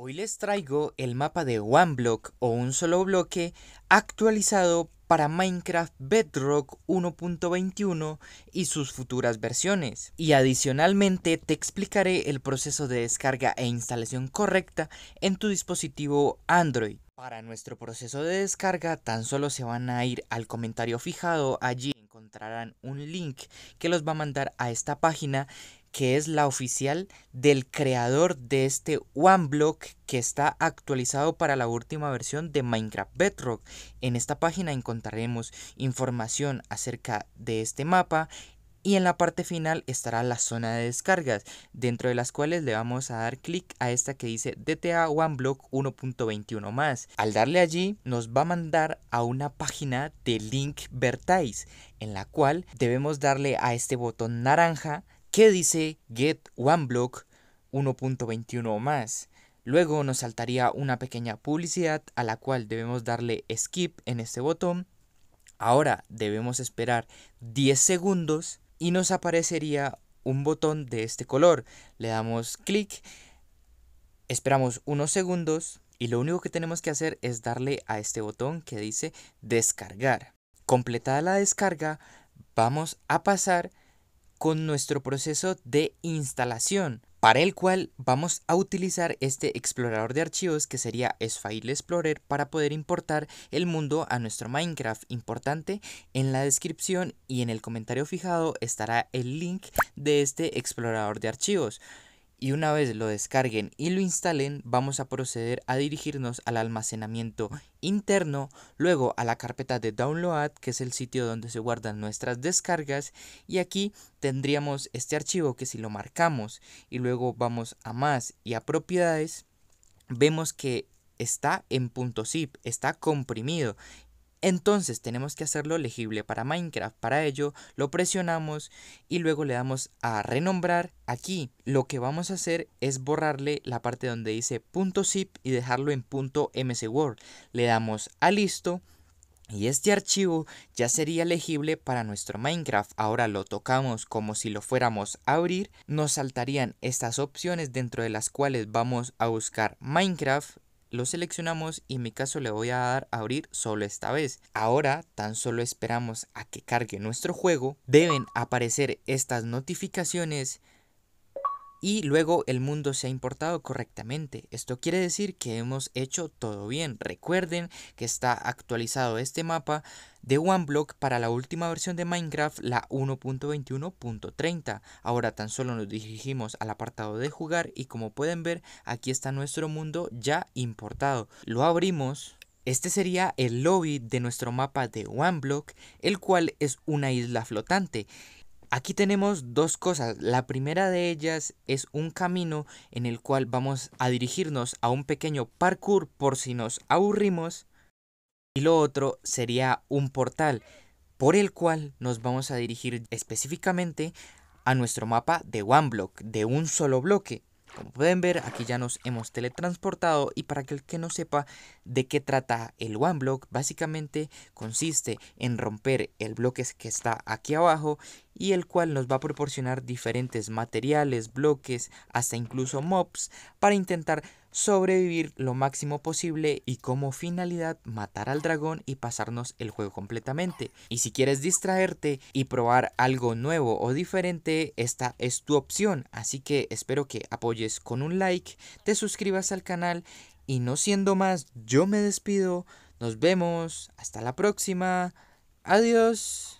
Hoy les traigo el mapa de One Block o un solo bloque actualizado para Minecraft Bedrock 1.21 y sus futuras versiones. Y adicionalmente te explicaré el proceso de descarga e instalación correcta en tu dispositivo Android. Para nuestro proceso de descarga tan solo se van a ir al comentario fijado allí encontrarán un link que los va a mandar a esta página que es la oficial del creador de este OneBlock que está actualizado para la última versión de Minecraft Bedrock. En esta página encontraremos información acerca de este mapa y en la parte final estará la zona de descargas, dentro de las cuales le vamos a dar clic a esta que dice DTA OneBlock 1.21 más. Al darle allí nos va a mandar a una página de Link Vertice, en la cual debemos darle a este botón naranja que dice get one block 1.21 o más. Luego nos saltaría una pequeña publicidad a la cual debemos darle skip en este botón. Ahora debemos esperar 10 segundos y nos aparecería un botón de este color. Le damos clic, esperamos unos segundos y lo único que tenemos que hacer es darle a este botón que dice descargar. Completada la descarga, vamos a pasar con nuestro proceso de instalación, para el cual vamos a utilizar este explorador de archivos que sería Sfile Explorer para poder importar el mundo a nuestro Minecraft. Importante, en la descripción y en el comentario fijado estará el link de este explorador de archivos y una vez lo descarguen y lo instalen, vamos a proceder a dirigirnos al almacenamiento interno, luego a la carpeta de download, que es el sitio donde se guardan nuestras descargas, y aquí tendríamos este archivo que si lo marcamos y luego vamos a más y a propiedades, vemos que está en .zip, está comprimido entonces tenemos que hacerlo legible para Minecraft. Para ello lo presionamos y luego le damos a renombrar. Aquí lo que vamos a hacer es borrarle la parte donde dice .zip y dejarlo en .msword. Le damos a listo y este archivo ya sería legible para nuestro Minecraft. Ahora lo tocamos como si lo fuéramos a abrir. Nos saltarían estas opciones dentro de las cuales vamos a buscar Minecraft lo seleccionamos y en mi caso le voy a dar a abrir solo esta vez. Ahora tan solo esperamos a que cargue nuestro juego. Deben aparecer estas notificaciones y luego el mundo se ha importado correctamente. Esto quiere decir que hemos hecho todo bien. Recuerden que está actualizado este mapa de OneBlock para la última versión de Minecraft, la 1.21.30. Ahora tan solo nos dirigimos al apartado de jugar y como pueden ver aquí está nuestro mundo ya importado. Lo abrimos. Este sería el lobby de nuestro mapa de OneBlock, el cual es una isla flotante. Aquí tenemos dos cosas. La primera de ellas es un camino en el cual vamos a dirigirnos a un pequeño parkour por si nos aburrimos. Y lo otro sería un portal por el cual nos vamos a dirigir específicamente a nuestro mapa de One Block, de un solo bloque. Como pueden ver, aquí ya nos hemos teletransportado y para el que no sepa de qué trata el One Block, básicamente consiste en romper el bloque que está aquí abajo y el cual nos va a proporcionar diferentes materiales, bloques, hasta incluso mobs para intentar sobrevivir lo máximo posible y como finalidad matar al dragón y pasarnos el juego completamente. Y si quieres distraerte y probar algo nuevo o diferente, esta es tu opción, así que espero que apoyes con un like, te suscribas al canal y no siendo más, yo me despido, nos vemos, hasta la próxima, adiós.